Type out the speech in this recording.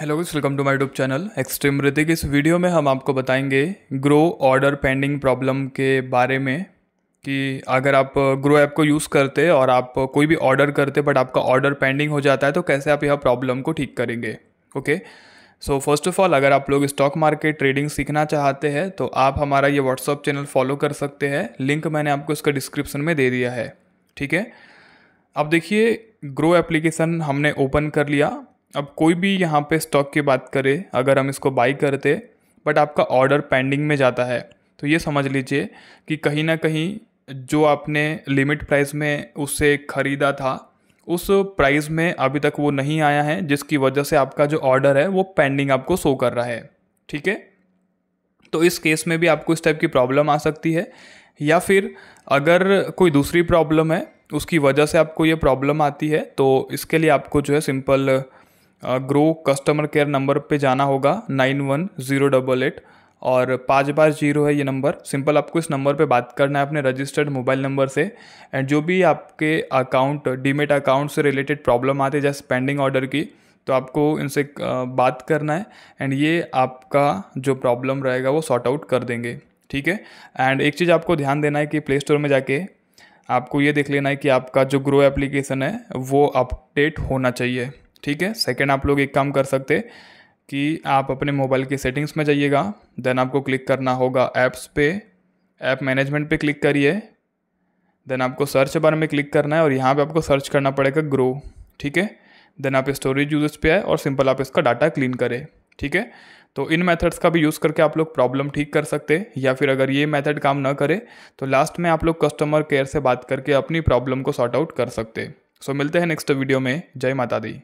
hello guys welcome to my YouTube channel extreme Hrithik इस video में हम आपको बताएंगे ग्रो ऑर्डर पेंडिंग प्रॉब्लम के बारे में कि अगर आप ग्रो uh, ऐप को यूज़ करते और आप uh, कोई भी ऑर्डर करते बट आपका ऑर्डर पेंडिंग हो जाता है तो कैसे आप यह प्रॉब्लम को ठीक करेंगे okay so first of all अगर आप लोग स्टॉक मार्केट ट्रेडिंग सीखना चाहते हैं तो आप हमारा ये व्हाट्सअप चैनल फॉलो कर सकते हैं लिंक मैंने आपको इसका डिस्क्रिप्शन में दे दिया है ठीक है अब देखिए ग्रो एप्लीकेशन हमने ओपन कर लिया अब कोई भी यहाँ पे स्टॉक की बात करें अगर हम इसको बाई करते बट आपका ऑर्डर पेंडिंग में जाता है तो ये समझ लीजिए कि कहीं ना कहीं जो आपने लिमिट प्राइस में उससे ख़रीदा था उस प्राइस में अभी तक वो नहीं आया है जिसकी वजह से आपका जो ऑर्डर है वो पेंडिंग आपको शो कर रहा है ठीक है तो इस केस में भी आपको इस टाइप की प्रॉब्लम आ सकती है या फिर अगर कोई दूसरी प्रॉब्लम है उसकी वजह से आपको ये प्रॉब्लम आती है तो इसके लिए आपको जो है simple Groww customer care number पे जाना होगा nine one zero double eight और पाँच बार जीरो है ये नंबर सिंपल आपको इस नंबर पे बात करना है अपने रजिस्टर्ड मोबाइल नंबर से एंड जो भी आपके अकाउंट डीमेट अकाउंट से रिलेटेड प्रॉब्लम आते जैसे पेंडिंग ऑर्डर की तो आपको इनसे बात करना है एंड ये आपका जो प्रॉब्लम रहेगा वो सॉर्ट आउट कर देंगे ठीक है एंड एक चीज़ आपको ध्यान देना है कि प्ले स्टोर में जाके आपको ये देख लेना है कि आपका जो ग्रो एप्लीकेशन है वो अपडेट होना चाहिए ठीक है सेकेंड आप लोग एक काम कर सकते कि आप अपने मोबाइल की सेटिंग्स में जाइएगा देन आपको क्लिक करना होगा ऐप्स पे ऐप मैनेजमेंट पे क्लिक करिए देन आपको सर्च बार में क्लिक करना है और यहाँ पे आपको सर्च करना पड़ेगा ग्रो ठीक है देन आप स्टोरेज यूज पे आए और सिंपल आप इसका डाटा क्लीन करें ठीक है तो इन मेथड्स का भी यूज़ करके आप लोग प्रॉब्लम ठीक कर सकते हैं या फिर अगर ये मेथड काम ना करे तो लास्ट में आप लोग कस्टमर केयर से बात करके अपनी प्रॉब्लम को सॉर्ट आउट कर सकते सो so, मिलते हैं नेक्स्ट वीडियो में जय माता दी